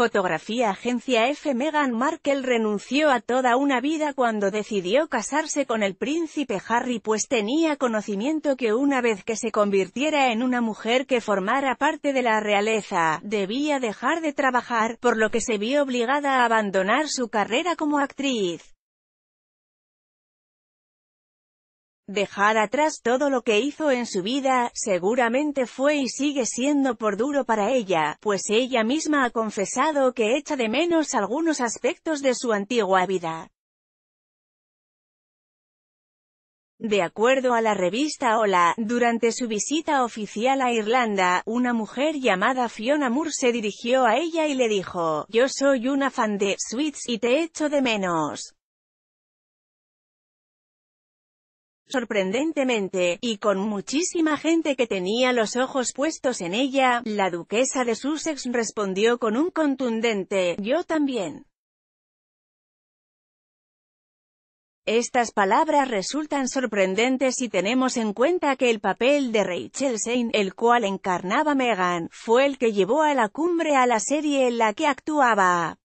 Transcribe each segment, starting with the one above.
Fotografía Agencia F. Meghan Markle renunció a toda una vida cuando decidió casarse con el príncipe Harry pues tenía conocimiento que una vez que se convirtiera en una mujer que formara parte de la realeza, debía dejar de trabajar, por lo que se vio obligada a abandonar su carrera como actriz. Dejar atrás todo lo que hizo en su vida, seguramente fue y sigue siendo por duro para ella, pues ella misma ha confesado que echa de menos algunos aspectos de su antigua vida. De acuerdo a la revista Hola, durante su visita oficial a Irlanda, una mujer llamada Fiona Moore se dirigió a ella y le dijo, «Yo soy una fan de Sweets y te echo de menos». Sorprendentemente, y con muchísima gente que tenía los ojos puestos en ella, la duquesa de Sussex respondió con un contundente, «Yo también». Estas palabras resultan sorprendentes si tenemos en cuenta que el papel de Rachel Zane, el cual encarnaba Meghan, fue el que llevó a la cumbre a la serie en la que actuaba.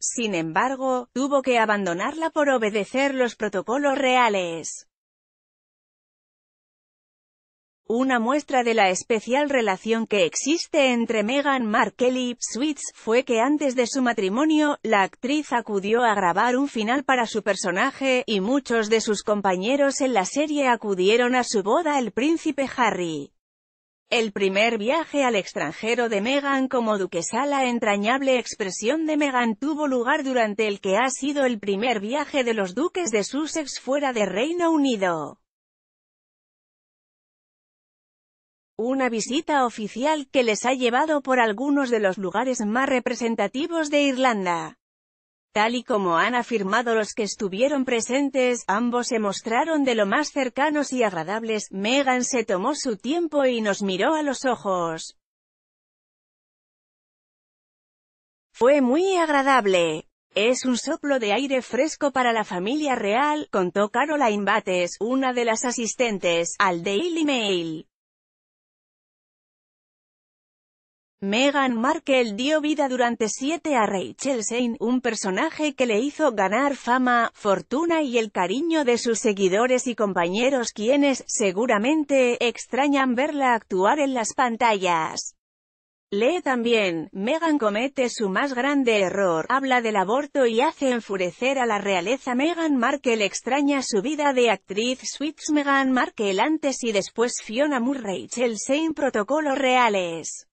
Sin embargo, tuvo que abandonarla por obedecer los protocolos reales. Una muestra de la especial relación que existe entre Meghan Markle y Sweets fue que antes de su matrimonio, la actriz acudió a grabar un final para su personaje, y muchos de sus compañeros en la serie acudieron a su boda el príncipe Harry. El primer viaje al extranjero de Meghan como duquesa la entrañable expresión de Meghan tuvo lugar durante el que ha sido el primer viaje de los duques de Sussex fuera de Reino Unido. Una visita oficial que les ha llevado por algunos de los lugares más representativos de Irlanda. Tal y como han afirmado los que estuvieron presentes, ambos se mostraron de lo más cercanos y agradables, Megan se tomó su tiempo y nos miró a los ojos. Fue muy agradable. Es un soplo de aire fresco para la familia real, contó Caroline Bates, una de las asistentes, al Daily Mail. Meghan Markle dio vida durante siete a Rachel Zane, un personaje que le hizo ganar fama, fortuna y el cariño de sus seguidores y compañeros quienes, seguramente, extrañan verla actuar en las pantallas. Lee también, Meghan comete su más grande error, habla del aborto y hace enfurecer a la realeza Meghan Markle extraña su vida de actriz Switch Meghan Markle antes y después Fiona Moore Rachel Zane protocolos reales